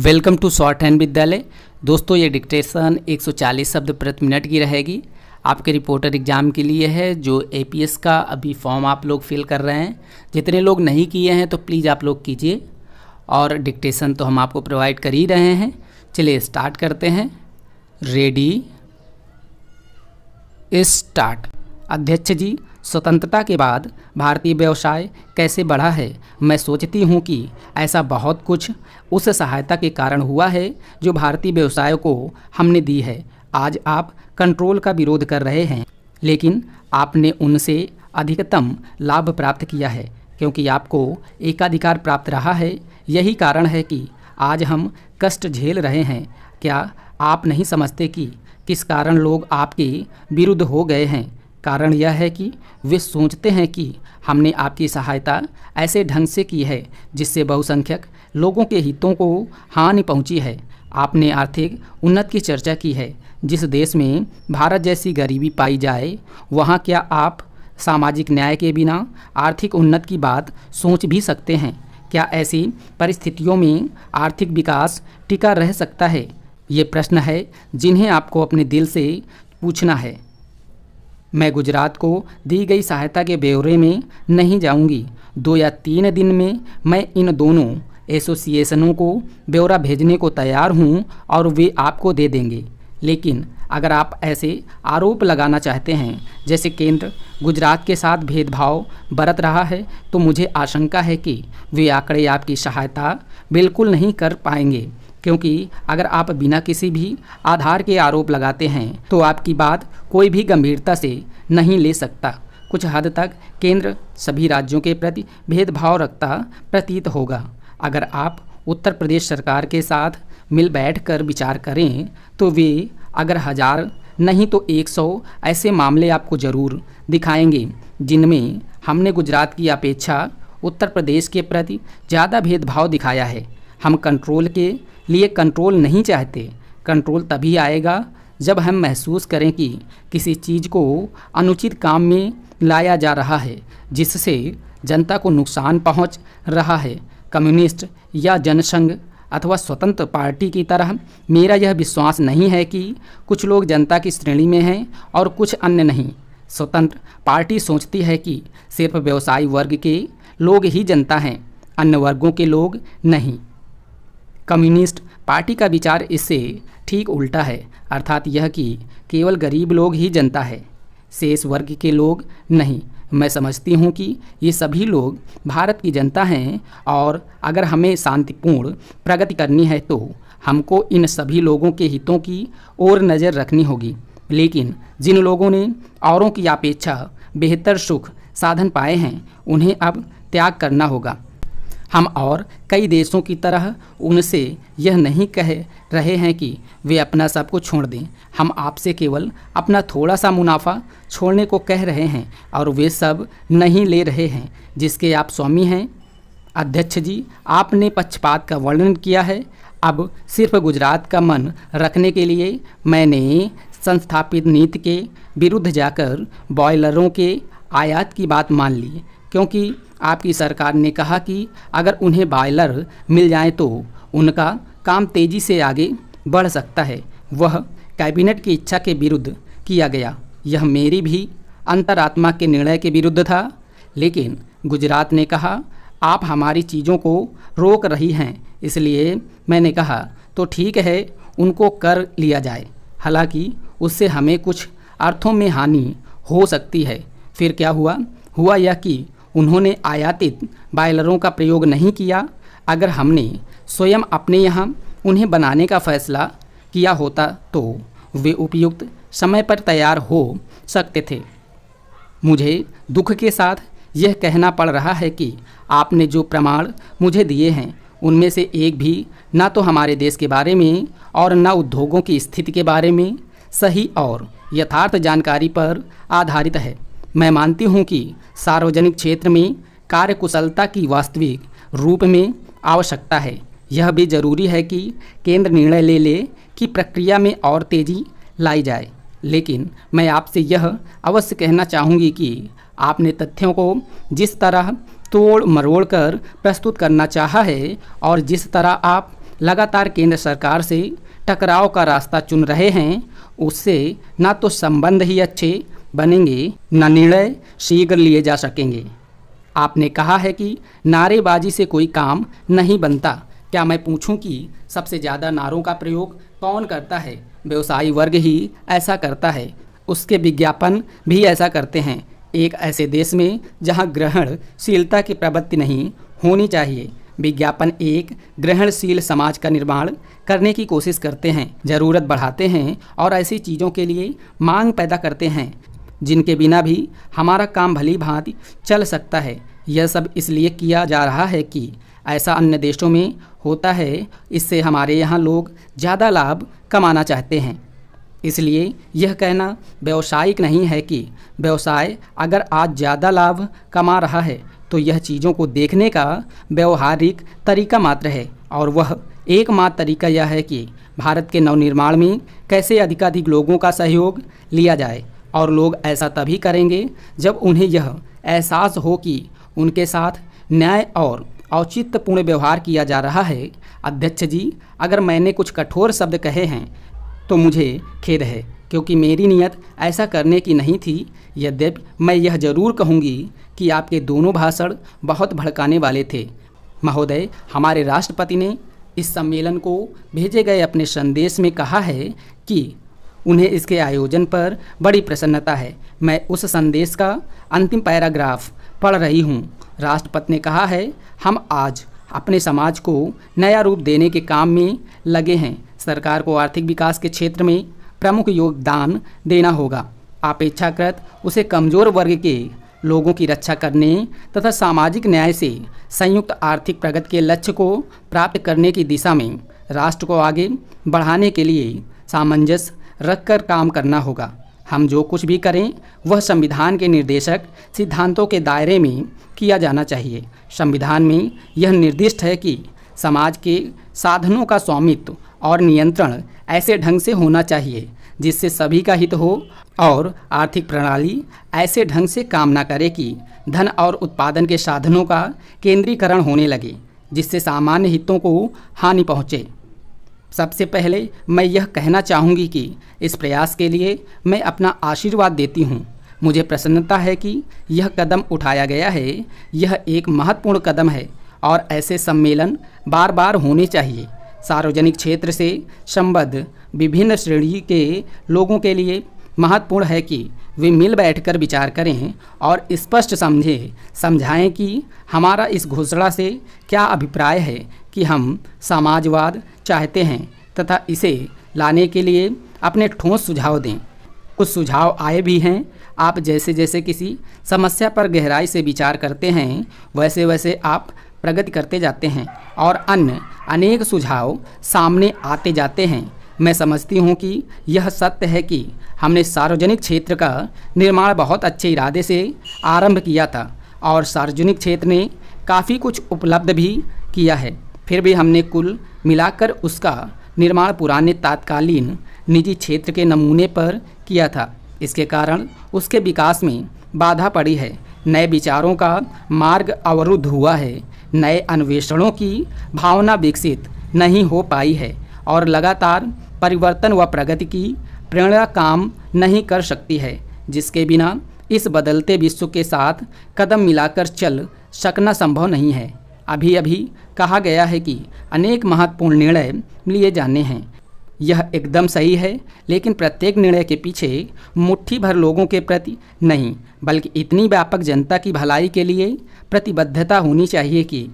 welcome to short hand विद्यालय दोस्तों ये डिक्टेशन 140 शब्द प्रति मिनट की रहेगी आपके रिपोर्टर एग्ज़ाम के लिए है जो ए का अभी फॉर्म आप लोग फिल कर रहे हैं जितने लोग नहीं किए हैं तो प्लीज़ आप लोग कीजिए और डिक्टेशन तो हम आपको प्रोवाइड कर ही रहे हैं चलिए स्टार्ट करते हैं रेडी स्टार्ट अध्यक्ष जी स्वतंत्रता के बाद भारतीय व्यवसाय कैसे बढ़ा है मैं सोचती हूँ कि ऐसा बहुत कुछ उस सहायता के कारण हुआ है जो भारतीय व्यवसाय को हमने दी है आज आप कंट्रोल का विरोध कर रहे हैं लेकिन आपने उनसे अधिकतम लाभ प्राप्त किया है क्योंकि आपको एकाधिकार प्राप्त रहा है यही कारण है कि आज हम कष्ट झेल रहे हैं क्या आप नहीं समझते कि किस कारण लोग आपके विरुद्ध हो गए हैं कारण यह है कि वे सोचते हैं कि हमने आपकी सहायता ऐसे ढंग से की है जिससे बहुसंख्यक लोगों के हितों को हानि पहुंची है आपने आर्थिक उन्नत की चर्चा की है जिस देश में भारत जैसी गरीबी पाई जाए वहाँ क्या आप सामाजिक न्याय के बिना आर्थिक उन्नत की बात सोच भी सकते हैं क्या ऐसी परिस्थितियों में आर्थिक विकास टिका रह सकता है ये प्रश्न है जिन्हें आपको अपने दिल से पूछना है मैं गुजरात को दी गई सहायता के ब्यौरे में नहीं जाऊंगी दो या तीन दिन में मैं इन दोनों एसोसिएशनों को ब्यौरा भेजने को तैयार हूँ और वे आपको दे देंगे लेकिन अगर आप ऐसे आरोप लगाना चाहते हैं जैसे केंद्र गुजरात के साथ भेदभाव बरत रहा है तो मुझे आशंका है कि वे आंकड़े आपकी सहायता बिल्कुल नहीं कर पाएंगे क्योंकि अगर आप बिना किसी भी आधार के आरोप लगाते हैं तो आपकी बात कोई भी गंभीरता से नहीं ले सकता कुछ हद तक केंद्र सभी राज्यों के प्रति भेदभाव रखता प्रतीत होगा अगर आप उत्तर प्रदेश सरकार के साथ मिल बैठ कर विचार करें तो वे अगर हज़ार नहीं तो 100 ऐसे मामले आपको ज़रूर दिखाएंगे जिनमें हमने गुजरात की अपेक्षा उत्तर प्रदेश के प्रति ज़्यादा भेदभाव दिखाया है हम कंट्रोल के लिए कंट्रोल नहीं चाहते कंट्रोल तभी आएगा जब हम महसूस करें कि किसी चीज़ को अनुचित काम में लाया जा रहा है जिससे जनता को नुकसान पहुंच रहा है कम्युनिस्ट या जनसंघ अथवा स्वतंत्र पार्टी की तरह मेरा यह विश्वास नहीं है कि कुछ लोग जनता की श्रेणी में हैं और कुछ अन्य नहीं स्वतंत्र पार्टी सोचती है कि सिर्फ व्यवसायी वर्ग के लोग ही जनता हैं अन्य वर्गों के लोग नहीं कम्युनिस्ट पार्टी का विचार इससे ठीक उल्टा है अर्थात यह कि केवल गरीब लोग ही जनता है शेष वर्ग के लोग नहीं मैं समझती हूँ कि ये सभी लोग भारत की जनता हैं और अगर हमें शांतिपूर्ण प्रगति करनी है तो हमको इन सभी लोगों के हितों की ओर नज़र रखनी होगी लेकिन जिन लोगों ने औरों की अपेक्षा बेहतर सुख साधन पाए हैं उन्हें अब त्याग करना होगा हम और कई देशों की तरह उनसे यह नहीं कह रहे हैं कि वे अपना सब कुछ छोड़ दें हम आपसे केवल अपना थोड़ा सा मुनाफा छोड़ने को कह रहे हैं और वे सब नहीं ले रहे हैं जिसके आप स्वामी हैं अध्यक्ष जी आपने पक्षपात का वर्णन किया है अब सिर्फ गुजरात का मन रखने के लिए मैंने संस्थापित नीति के विरुद्ध जाकर बॉयलरों के आयात की बात मान ली क्योंकि आपकी सरकार ने कहा कि अगर उन्हें बॉयलर मिल जाए तो उनका काम तेज़ी से आगे बढ़ सकता है वह कैबिनेट की इच्छा के विरुद्ध किया गया यह मेरी भी अंतरात्मा के निर्णय के विरुद्ध था लेकिन गुजरात ने कहा आप हमारी चीज़ों को रोक रही हैं इसलिए मैंने कहा तो ठीक है उनको कर लिया जाए हालांकि उससे हमें कुछ अर्थों में हानि हो सकती है फिर क्या हुआ हुआ यह कि उन्होंने आयातित बायलरों का प्रयोग नहीं किया अगर हमने स्वयं अपने यहाँ उन्हें बनाने का फैसला किया होता तो वे उपयुक्त समय पर तैयार हो सकते थे मुझे दुख के साथ यह कहना पड़ रहा है कि आपने जो प्रमाण मुझे दिए हैं उनमें से एक भी ना तो हमारे देश के बारे में और ना उद्योगों की स्थिति के बारे में सही और यथार्थ जानकारी पर आधारित है मैं मानती हूँ कि सार्वजनिक क्षेत्र में कार्यकुशलता की वास्तविक रूप में आवश्यकता है यह भी जरूरी है कि केंद्र निर्णय ले ले कि प्रक्रिया में और तेज़ी लाई जाए लेकिन मैं आपसे यह अवश्य कहना चाहूँगी कि आपने तथ्यों को जिस तरह तोड़ मरोड़ कर प्रस्तुत करना चाहा है और जिस तरह आप लगातार केंद्र सरकार से टकराव का रास्ता चुन रहे हैं उससे ना तो संबंध ही अच्छे बनेंगे न निर्णय शीघ्र लिए जा सकेंगे आपने कहा है कि नारेबाजी से कोई काम नहीं बनता क्या मैं पूछूं कि सबसे ज़्यादा नारों का प्रयोग कौन करता है व्यवसायी वर्ग ही ऐसा करता है उसके विज्ञापन भी ऐसा करते हैं एक ऐसे देश में जहां ग्रहणशीलता की प्रवृत्ति नहीं होनी चाहिए विज्ञापन एक ग्रहणशील समाज का निर्माण करने की कोशिश करते हैं ज़रूरत बढ़ाते हैं और ऐसी चीज़ों के लिए मांग पैदा करते हैं जिनके बिना भी हमारा काम भली भांति चल सकता है यह सब इसलिए किया जा रहा है कि ऐसा अन्य देशों में होता है इससे हमारे यहाँ लोग ज़्यादा लाभ कमाना चाहते हैं इसलिए यह कहना व्यवसायिक नहीं है कि व्यवसाय अगर आज ज़्यादा लाभ कमा रहा है तो यह चीज़ों को देखने का व्यवहारिक तरीका मात्र है और वह एकमात्र तरीका यह है कि भारत के नवनिर्माण में कैसे अधिकाधिक लोगों का सहयोग लिया जाए और लोग ऐसा तभी करेंगे जब उन्हें यह एहसास हो कि उनके साथ न्याय और औचित्यपूर्ण व्यवहार किया जा रहा है अध्यक्ष जी अगर मैंने कुछ कठोर शब्द कहे हैं तो मुझे खेद है क्योंकि मेरी नीयत ऐसा करने की नहीं थी यद्यपि मैं यह जरूर कहूँगी कि आपके दोनों भाषण बहुत भड़काने वाले थे महोदय हमारे राष्ट्रपति ने इस सम्मेलन को भेजे गए अपने संदेश में कहा है कि उन्हें इसके आयोजन पर बड़ी प्रसन्नता है मैं उस संदेश का अंतिम पैराग्राफ पढ़ रही हूँ राष्ट्रपति ने कहा है हम आज अपने समाज को नया रूप देने के काम में लगे हैं सरकार को आर्थिक विकास के क्षेत्र में प्रमुख योगदान देना होगा अपेक्षाकृत उसे कमज़ोर वर्ग के लोगों की रक्षा करने तथा सामाजिक न्याय से संयुक्त आर्थिक प्रगति के लक्ष्य को प्राप्त करने की दिशा में राष्ट्र को आगे बढ़ाने के लिए सामंजस्य रख कर काम करना होगा हम जो कुछ भी करें वह संविधान के निर्देशक सिद्धांतों के दायरे में किया जाना चाहिए संविधान में यह निर्दिष्ट है कि समाज के साधनों का स्वामित्व और नियंत्रण ऐसे ढंग से होना चाहिए जिससे सभी का हित हो और आर्थिक प्रणाली ऐसे ढंग से काम न करे कि धन और उत्पादन के साधनों का केंद्रीकरण होने लगे जिससे सामान्य हितों को हानि पहुँचे सबसे पहले मैं यह कहना चाहूँगी कि इस प्रयास के लिए मैं अपना आशीर्वाद देती हूँ मुझे प्रसन्नता है कि यह कदम उठाया गया है यह एक महत्वपूर्ण कदम है और ऐसे सम्मेलन बार बार होने चाहिए सार्वजनिक क्षेत्र से संबद्ध विभिन्न श्रेणी के लोगों के लिए महत्वपूर्ण है कि वे मिल बैठकर विचार करें और स्पष्ट समझें समझाएं कि हमारा इस घोषणा से क्या अभिप्राय है कि हम समाजवाद चाहते हैं तथा इसे लाने के लिए अपने ठोस सुझाव दें कुछ सुझाव आए भी हैं आप जैसे जैसे किसी समस्या पर गहराई से विचार करते हैं वैसे वैसे आप प्रगति करते जाते हैं और अन्य अनेक सुझाव सामने आते जाते हैं मैं समझती हूँ कि यह सत्य है कि हमने सार्वजनिक क्षेत्र का निर्माण बहुत अच्छे इरादे से आरंभ किया था और सार्वजनिक क्षेत्र ने काफ़ी कुछ उपलब्ध भी किया है फिर भी हमने कुल मिलाकर उसका निर्माण पुराने तात्कालीन निजी क्षेत्र के नमूने पर किया था इसके कारण उसके विकास में बाधा पड़ी है नए विचारों का मार्ग अवरुद्ध हुआ है नए अन्वेषणों की भावना विकसित नहीं हो पाई है और लगातार परिवर्तन व प्रगति की प्रेरणा काम नहीं कर सकती है जिसके बिना इस बदलते विश्व के साथ कदम मिलाकर चल सकना संभव नहीं है अभी अभी कहा गया है कि अनेक महत्वपूर्ण निर्णय लिए जाने हैं यह एकदम सही है लेकिन प्रत्येक निर्णय के पीछे मुट्ठी भर लोगों के प्रति नहीं बल्कि इतनी व्यापक जनता की भलाई के लिए प्रतिबद्धता होनी चाहिए कि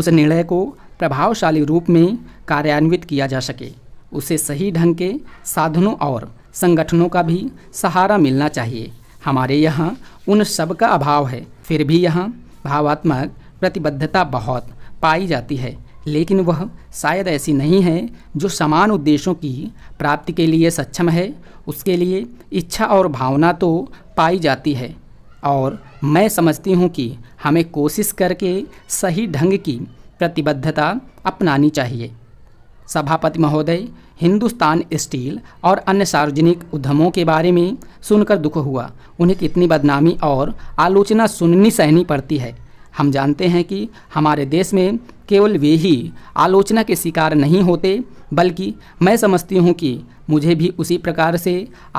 उस निर्णय को प्रभावशाली रूप में कार्यान्वित किया जा सके उसे सही ढंग के साधनों और संगठनों का भी सहारा मिलना चाहिए हमारे यहाँ उन सब का अभाव है फिर भी यहाँ भावात्मक प्रतिबद्धता बहुत पाई जाती है लेकिन वह शायद ऐसी नहीं है जो समान उद्देश्यों की प्राप्ति के लिए सक्षम है उसके लिए इच्छा और भावना तो पाई जाती है और मैं समझती हूँ कि हमें कोशिश करके सही ढंग की प्रतिबद्धता अपनानी चाहिए सभापति महोदय हिंदुस्तान स्टील और अन्य सार्वजनिक उद्यमों के बारे में सुनकर दुख हुआ उन्हें कितनी बदनामी और आलोचना सुननी सहनी पड़ती है हम जानते हैं कि हमारे देश में केवल वे ही आलोचना के शिकार नहीं होते बल्कि मैं समझती हूँ कि मुझे भी उसी प्रकार से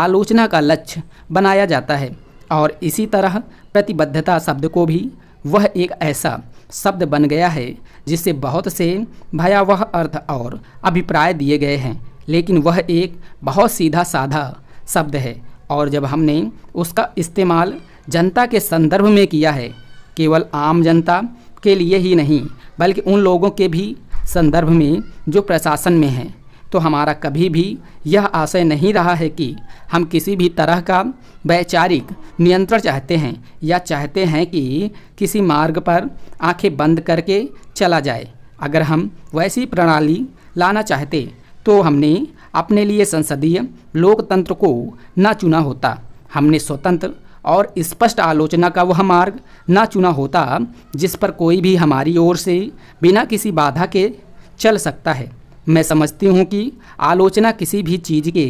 आलोचना का लक्ष्य बनाया जाता है और इसी तरह प्रतिबद्धता शब्द को भी वह एक ऐसा शब्द बन गया है जिससे बहुत से भयावह अर्थ और अभिप्राय दिए गए हैं लेकिन वह एक बहुत सीधा साधा शब्द है और जब हमने उसका इस्तेमाल जनता के संदर्भ में किया है केवल आम जनता के लिए ही नहीं बल्कि उन लोगों के भी संदर्भ में जो प्रशासन में हैं तो हमारा कभी भी यह आशय नहीं रहा है कि हम किसी भी तरह का वैचारिक नियंत्रण चाहते हैं या चाहते हैं कि किसी मार्ग पर आंखें बंद करके चला जाए अगर हम वैसी प्रणाली लाना चाहते तो हमने अपने लिए संसदीय लोकतंत्र को न चुना होता हमने स्वतंत्र और स्पष्ट आलोचना का वह मार्ग न चुना होता जिस पर कोई भी हमारी ओर से बिना किसी बाधा के चल सकता है मैं समझती हूँ कि आलोचना किसी भी चीज़ के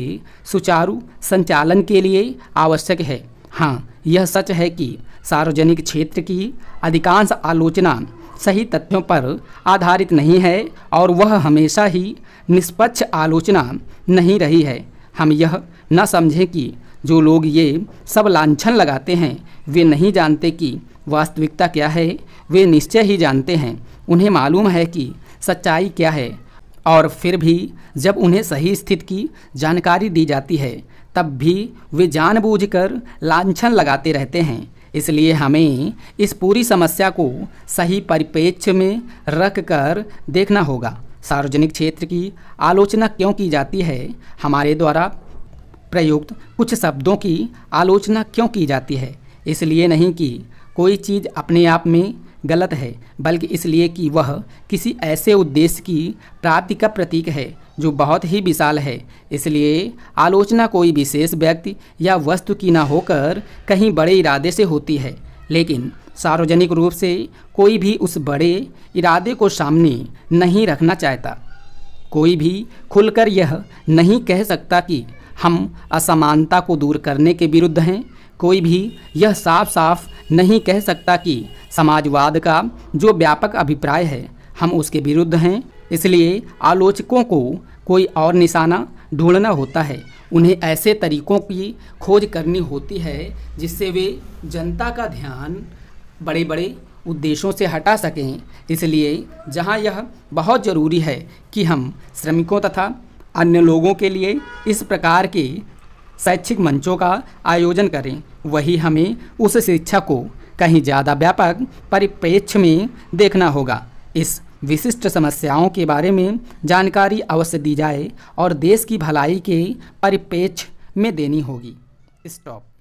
सुचारू संचालन के लिए आवश्यक है हाँ यह सच है कि सार्वजनिक क्षेत्र की अधिकांश आलोचना सही तथ्यों पर आधारित नहीं है और वह हमेशा ही निष्पक्ष आलोचना नहीं रही है हम यह न समझें कि जो लोग ये सब लांछन लगाते हैं वे नहीं जानते कि वास्तविकता क्या है वे निश्चय ही जानते हैं उन्हें मालूम है कि सच्चाई क्या है और फिर भी जब उन्हें सही स्थिति की जानकारी दी जाती है तब भी वे जानबूझकर लांछन लगाते रहते हैं इसलिए हमें इस पूरी समस्या को सही परिप्रेक्ष्य में रख कर देखना होगा सार्वजनिक क्षेत्र की आलोचना क्यों की जाती है हमारे द्वारा प्रयुक्त कुछ शब्दों की आलोचना क्यों की जाती है इसलिए नहीं कि कोई चीज़ अपने आप में गलत है बल्कि इसलिए कि वह किसी ऐसे उद्देश्य की प्राप्ति का प्रतीक है जो बहुत ही विशाल है इसलिए आलोचना कोई विशेष व्यक्ति या वस्तु की ना होकर कहीं बड़े इरादे से होती है लेकिन सार्वजनिक रूप से कोई भी उस बड़े इरादे को सामने नहीं रखना चाहता कोई भी खुलकर यह नहीं कह सकता कि हम असमानता को दूर करने के विरुद्ध हैं कोई भी यह साफ साफ नहीं कह सकता कि समाजवाद का जो व्यापक अभिप्राय है हम उसके विरुद्ध हैं इसलिए आलोचकों को कोई और निशाना ढूंढना होता है उन्हें ऐसे तरीकों की खोज करनी होती है जिससे वे जनता का ध्यान बड़े बड़े उद्देश्यों से हटा सकें इसलिए जहां यह बहुत ज़रूरी है कि हम श्रमिकों तथा अन्य लोगों के लिए इस प्रकार के शैक्षिक मंचों का आयोजन करें वही हमें उस शिक्षा को कहीं ज़्यादा व्यापक परिप्रेक्ष्य में देखना होगा इस विशिष्ट समस्याओं के बारे में जानकारी अवश्य दी जाए और देश की भलाई के परिप्रेक्ष्य में देनी होगी स्टॉप